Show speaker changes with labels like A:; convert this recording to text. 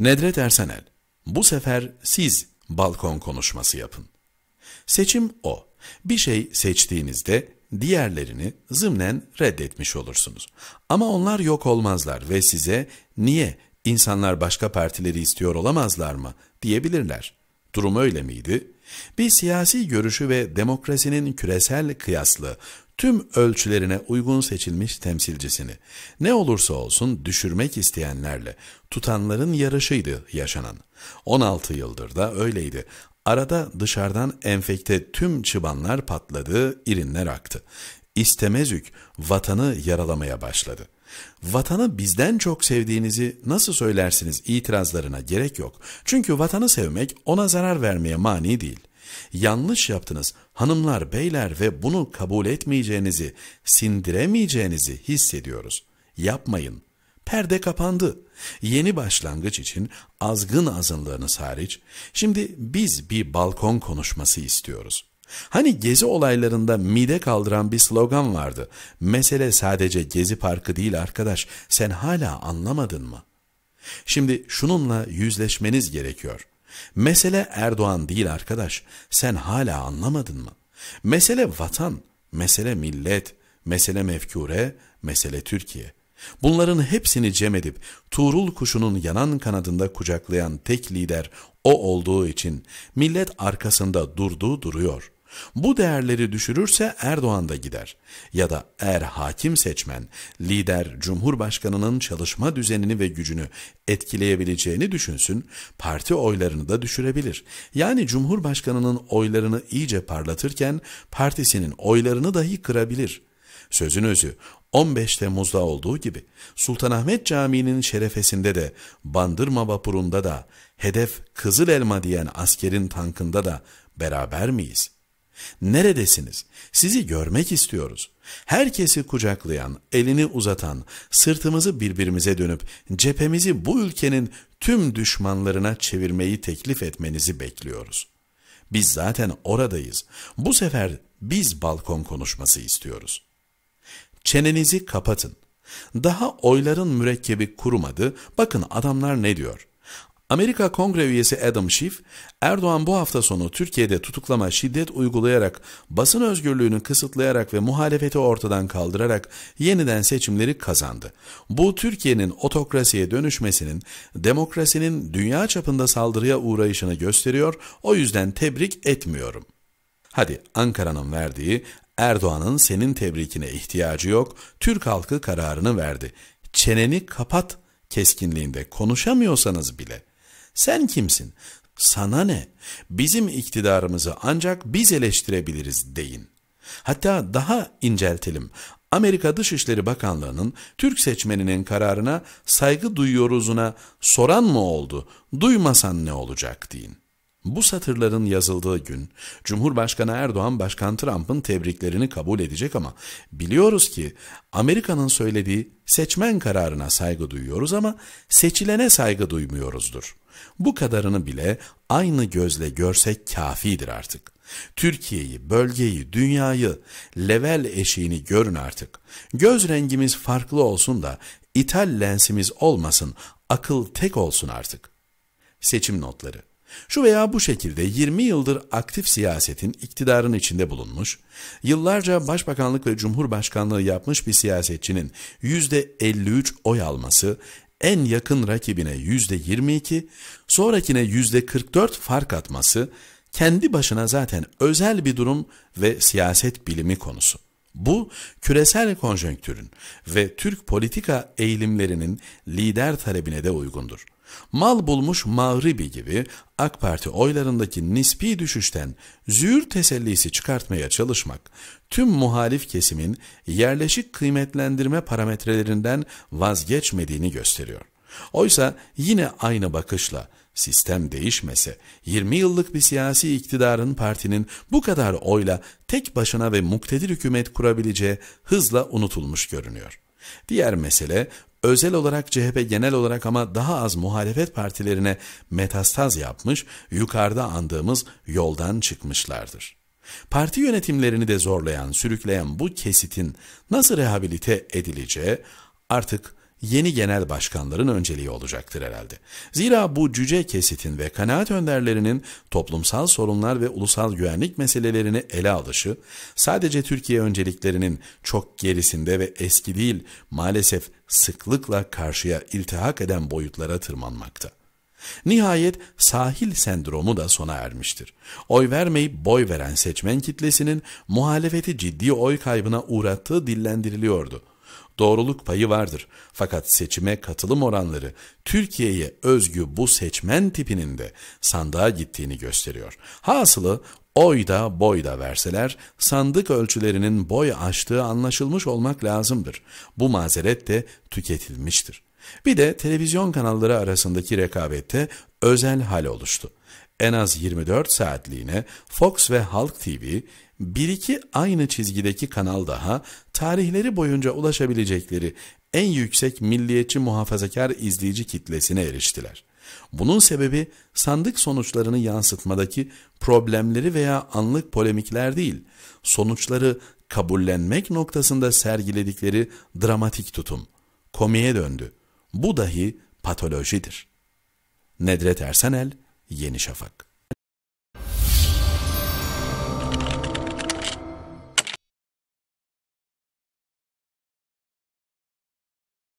A: Nedret Ersenel, bu sefer siz balkon konuşması yapın. Seçim o. Bir şey seçtiğinizde diğerlerini zımnen reddetmiş olursunuz. Ama onlar yok olmazlar ve size niye insanlar başka partileri istiyor olamazlar mı diyebilirler. Durum öyle miydi? Bir siyasi görüşü ve demokrasinin küresel kıyaslı tüm ölçülerine uygun seçilmiş temsilcisini ne olursa olsun düşürmek isteyenlerle tutanların yarışıydı yaşanan. 16 yıldır da öyleydi. Arada dışarıdan enfekte tüm çıbanlar patladı, irinler aktı. İstemezük vatanı yaralamaya başladı vatanı bizden çok sevdiğinizi nasıl söylersiniz itirazlarına gerek yok. Çünkü vatanı sevmek ona zarar vermeye mani değil. Yanlış yaptınız hanımlar beyler ve bunu kabul etmeyeceğinizi, sindiremeyeceğinizi hissediyoruz. Yapmayın. Perde kapandı. Yeni başlangıç için azgın azınlığınız hariç, şimdi biz bir balkon konuşması istiyoruz.'' Hani gezi olaylarında mide kaldıran bir slogan vardı. Mesele sadece gezi parkı değil arkadaş, sen hala anlamadın mı? Şimdi şununla yüzleşmeniz gerekiyor. Mesele Erdoğan değil arkadaş, sen hala anlamadın mı? Mesele vatan, mesele millet, mesele mefkure, mesele Türkiye. Bunların hepsini cem edip Tuğrul kuşunun yanan kanadında kucaklayan tek lider o olduğu için millet arkasında durduğu duruyor. Bu değerleri düşürürse Erdoğan da gider. Ya da eğer hakim seçmen, lider Cumhurbaşkanı'nın çalışma düzenini ve gücünü etkileyebileceğini düşünsün, parti oylarını da düşürebilir. Yani Cumhurbaşkanı'nın oylarını iyice parlatırken partisinin oylarını dahi kırabilir. Sözün özü 15 Temmuz'da olduğu gibi Sultanahmet Camii'nin şerefesinde de Bandırma vapurunda da hedef Kızıl Elma diyen askerin tankında da beraber miyiz? Neredesiniz? Sizi görmek istiyoruz. Herkesi kucaklayan, elini uzatan, sırtımızı birbirimize dönüp cephemizi bu ülkenin tüm düşmanlarına çevirmeyi teklif etmenizi bekliyoruz. Biz zaten oradayız. Bu sefer biz balkon konuşması istiyoruz. Çenenizi kapatın. Daha oyların mürekkebi kurumadı. Bakın adamlar ne diyor?'' Amerika Kongre üyesi Adam Schiff, Erdoğan bu hafta sonu Türkiye'de tutuklama, şiddet uygulayarak, basın özgürlüğünü kısıtlayarak ve muhalefeti ortadan kaldırarak yeniden seçimleri kazandı. Bu Türkiye'nin otokrasiye dönüşmesinin, demokrasinin dünya çapında saldırıya uğrayışını gösteriyor, o yüzden tebrik etmiyorum. Hadi Ankara'nın verdiği Erdoğan'ın senin tebrikine ihtiyacı yok, Türk halkı kararını verdi. Çeneni kapat keskinliğinde konuşamıyorsanız bile.'' Sen kimsin? Sana ne? Bizim iktidarımızı ancak biz eleştirebiliriz deyin. Hatta daha inceltelim. Amerika Dışişleri Bakanlığı'nın Türk seçmeninin kararına saygı duyuyoruzuna soran mı oldu, duymasan ne olacak deyin. Bu satırların yazıldığı gün Cumhurbaşkanı Erdoğan Başkan Trump'ın tebriklerini kabul edecek ama biliyoruz ki Amerika'nın söylediği seçmen kararına saygı duyuyoruz ama seçilene saygı duymuyoruzdur. Bu kadarını bile aynı gözle görsek kafidir artık. Türkiye'yi, bölgeyi, dünyayı, level eşiğini görün artık. Göz rengimiz farklı olsun da ithal lensimiz olmasın, akıl tek olsun artık. Seçim notları şu veya bu şekilde 20 yıldır aktif siyasetin iktidarın içinde bulunmuş, yıllarca başbakanlık ve cumhurbaşkanlığı yapmış bir siyasetçinin %53 oy alması, en yakın rakibine %22, sonrakine %44 fark atması, kendi başına zaten özel bir durum ve siyaset bilimi konusu. Bu küresel konjonktürün ve Türk politika eğilimlerinin lider talebine de uygundur. Mal bulmuş mağribi gibi AK Parti oylarındaki nispi düşüşten züğür tesellisi çıkartmaya çalışmak, tüm muhalif kesimin yerleşik kıymetlendirme parametrelerinden vazgeçmediğini gösteriyor. Oysa yine aynı bakışla Sistem değişmese 20 yıllık bir siyasi iktidarın partinin bu kadar oyla tek başına ve muktedir hükümet kurabileceği hızla unutulmuş görünüyor. Diğer mesele özel olarak CHP genel olarak ama daha az muhalefet partilerine metastaz yapmış, yukarıda andığımız yoldan çıkmışlardır. Parti yönetimlerini de zorlayan, sürükleyen bu kesitin nasıl rehabilite edileceği artık yeni genel başkanların önceliği olacaktır herhalde. Zira bu cüce kesitin ve kanaat önderlerinin toplumsal sorunlar ve ulusal güvenlik meselelerini ele alışı, sadece Türkiye önceliklerinin çok gerisinde ve eski değil maalesef sıklıkla karşıya iltihak eden boyutlara tırmanmakta. Nihayet sahil sendromu da sona ermiştir. Oy vermeyip boy veren seçmen kitlesinin muhalefeti ciddi oy kaybına uğrattığı dillendiriliyordu doğruluk payı vardır. Fakat seçime katılım oranları Türkiye'ye özgü bu seçmen tipinin de sandığa gittiğini gösteriyor. Hasılı oy da boy da verseler sandık ölçülerinin boy aştığı anlaşılmış olmak lazımdır. Bu mazeret de tüketilmiştir. Bir de televizyon kanalları arasındaki rekabette özel hal oluştu en az 24 saatliğine Fox ve Halk TV, bir iki aynı çizgideki kanal daha tarihleri boyunca ulaşabilecekleri en yüksek milliyetçi muhafazakar izleyici kitlesine eriştiler. Bunun sebebi sandık sonuçlarını yansıtmadaki problemleri veya anlık polemikler değil, sonuçları kabullenmek noktasında sergiledikleri dramatik tutum. komiye döndü. Bu dahi patolojidir. Nedret Ersenel, Yeni Şafak